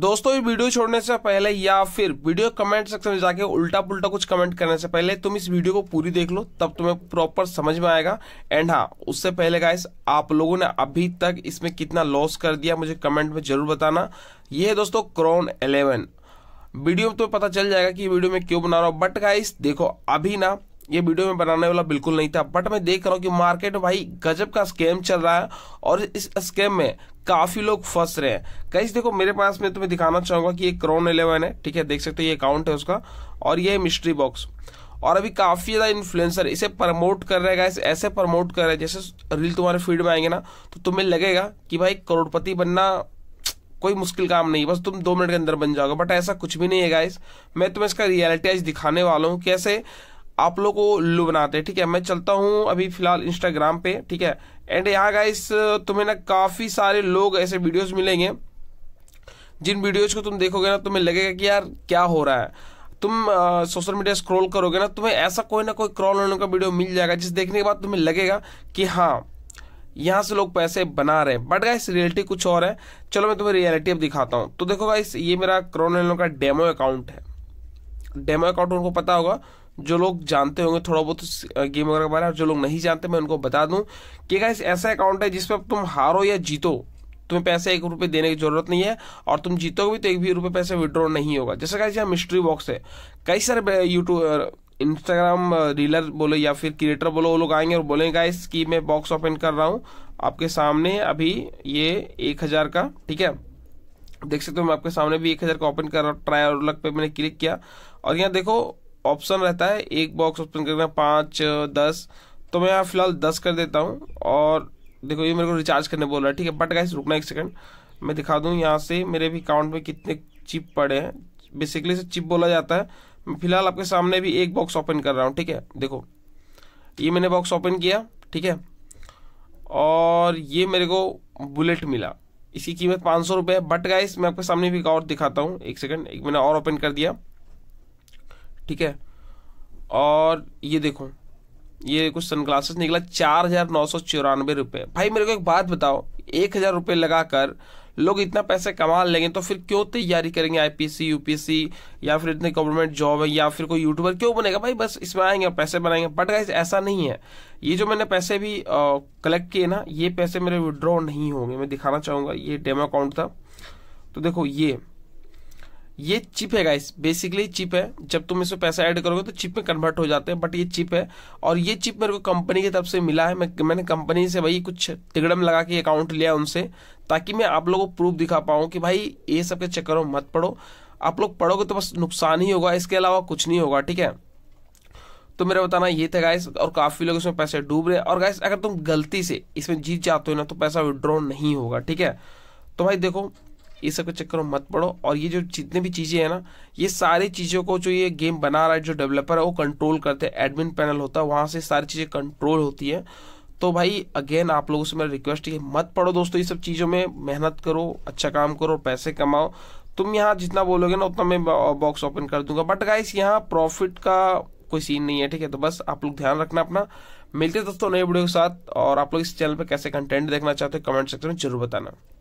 दोस्तों ये वीडियो छोड़ने से पहले या फिर वीडियो कमेंट सेक्शन में जाके उल्टा पुल्टा कुछ कमेंट करने से पहले तुम इस वीडियो को पूरी देख लो तब तुम्हें प्रॉपर समझ में आएगा एंड हाँ उससे पहले गाइस आप लोगों ने अभी तक इसमें कितना लॉस कर दिया मुझे कमेंट में जरूर बताना ये है दोस्तों क्रोन एलेवन वीडियो में तुम्हें पता चल जाएगा कि वीडियो में क्यों बना रहा हूँ बट गाइस देखो अभी ना ये वीडियो में बनाने वाला बिल्कुल नहीं था बट मैं देख रहा हूँ कि मार्केट में भाई गजब का स्कैम चल रहा है और इस स्कैम में काफी लोग फंस रहे हैं कई देखो मेरे पास में तुम्हें दिखाना चाहूंगा कि ये क्रोन इलेवन है ठीक है देख सकते हो ये अकाउंट है उसका और ये मिस्ट्री बॉक्स और अभी काफी ज्यादा इन्फ्लुएंसर इसे प्रमोट कर रहे हैं ऐसे प्रमोट कर रहे हैं जैसे रील तुम्हारे फील्ड में आएंगे ना तो तुम्हें लगेगा कि भाई करोड़पति बनना कोई मुश्किल काम नहीं बस तुम दो मिनट के अंदर बन जाओगे बट ऐसा कुछ भी नहीं है गाइस मैं तुम्हें इसका रियलिटी आज दिखाने वाला हूँ कैसे आप लोग को उल्लू बनाते हैं ठीक है मैं चलता हूँ अभी फिलहाल इंस्टाग्राम पे ठीक है एंड यहाँ गाइस तुम्हें ना काफ़ी सारे लोग ऐसे वीडियोस मिलेंगे जिन वीडियोज को तुम देखोगे ना तुम्हें लगेगा कि यार क्या हो रहा है तुम सोशल मीडिया स्क्रॉल करोगे ना तुम्हें ऐसा कोई ना कोई क्रॉल होने का वीडियो मिल जाएगा जिस देखने के बाद तुम्हें लगेगा कि हाँ यहाँ से लोग पैसे बना रहे हैं बट गाइस रियलिटी कुछ और है चलो मैं तुम्हें रियलिटी अब दिखाता हूँ तो देखो गाइस ये मेरा क्रोनलों का डेमो अकाउंट है डेमो अकाउंट उनको पता होगा जो लोग जानते होंगे थोड़ा बहुत गेम वगैरह के बारे में जो लोग नहीं जानते मैं उनको बता दूं कि गाइस ऐसा अकाउंट है जिसमें तुम हारो या जीतो तुम्हें पैसे एक रुपए देने की जरूरत नहीं है और तुम जीतोगे भी तो एक भी रुपए पैसे विड्रॉ नहीं होगा जैसे कहा यहाँ मिस्ट्री बॉक्स है कई सारे यूट्यूब इंस्टाग्राम रीलर बोलो या फिर क्रिएटर बोलो वो लोग आएंगे और बोलेंगे गाइस कि मैं बॉक्स ओपन कर रहा हूँ आपके सामने अभी ये एक हज़ार का ठीक है देख सकते हो मैं आपके सामने भी एक हज़ार का ओपन कर रहा हूँ ट्राई और लग पे मैंने क्लिक किया और यहाँ देखो ऑप्शन रहता है एक बॉक्स ऑप्शन करना पाँच दस तो मैं यहाँ फिलहाल दस कर देता हूँ और देखो ये मेरे को रिचार्ज करने बोल रहा है ठीक है बट गाइस रुकना एक सेकंड मैं दिखा दूँ यहाँ से मेरे भी अकाउंट में कितने चिप पड़े हैं बेसिकली से चिप बोला जाता है मैं फिलहाल आपके सामने भी एक बॉक्स ओपन कर रहा हूँ ठीक है देखो ये मैंने बॉक्स ओपन किया ठीक है और ये मेरे को बुलेट मिला इसकी कीमत पाँच सौ रुपये है बट गाइस मैं आपके सामने भी एक और दिखाता हूँ एक सेकंड एक मैंने और ओपन कर दिया ठीक है और ये देखो ये कुछ सन ग्लासेस निकला चार हजार नौ सौ चौरानवे रुपये भाई मेरे को एक बात बताओ एक हजार रुपये लगाकर लोग इतना पैसे कमा लेंगे तो फिर क्यों तैयारी करेंगे आईपीसी यूपीसी या फिर इतने गवर्नमेंट जॉब है या फिर कोई यूट्यूबर क्यों बनेगा भाई बस इसमें आएंगे पैसे बनाएंगे बट गाइज ऐसा नहीं है ये जो मैंने पैसे भी कलेक्ट किए ना ये पैसे मेरे विड्रॉ नहीं होंगे मैं दिखाना चाहूंगा ये डेमो अकाउंट था तो देखो ये ये चिप है गाइस बेसिकली चिप है जब तुम इसमें पैसा ऐड करोगे तो चिप में कन्वर्ट हो जाते हैं बट ये चिप है और ये चिप मेरे को कंपनी की तरफ से मिला है मैं मैंने कंपनी से भाई कुछ तिगड़म लगा के अकाउंट लिया उनसे ताकि मैं आप लोगों को प्रूफ दिखा पाऊँ कि भाई ये सब के चक्करों मत पढ़ो आप लोग पढ़ोगे तो बस नुकसान ही होगा इसके अलावा कुछ नहीं होगा ठीक है तो मेरा बताना ये था गाइस और काफ़ी लोग इसमें पैसे डूब रहे हैं और गाइस अगर तुम गलती से इसमें जीत जाते हो ना तो पैसा विड्रॉ नहीं होगा ठीक है तो भाई देखो ये सब के चक्कर में मत पड़ो और ये जो जितने भी चीज़ें हैं ना ये सारी चीज़ों को जो ये गेम बना रहा है जो डेवलपर है वो कंट्रोल करते हैं एडमिन पैनल होता है वहाँ से सारी चीज़ें कंट्रोल होती है तो भाई अगेन आप लोगों से मेरा रिक्वेस्ट है मत पढ़ो दोस्तों ये सब चीज़ों में मेहनत करो अच्छा काम करो पैसे कमाओ तुम यहाँ जितना बोलोगे ना उतना मैं बॉक्स ओपन कर दूंगा बट गाइस यहाँ प्रॉफिट का कोई सीन नहीं है ठीक है तो बस आप लोग ध्यान रखना अपना मिलते दोस्तों नए वीडियो के साथ और आप लोग इस चैनल पर कैसे कंटेंट देखना चाहते हो कमेंट सेक्शन में जरूर बताना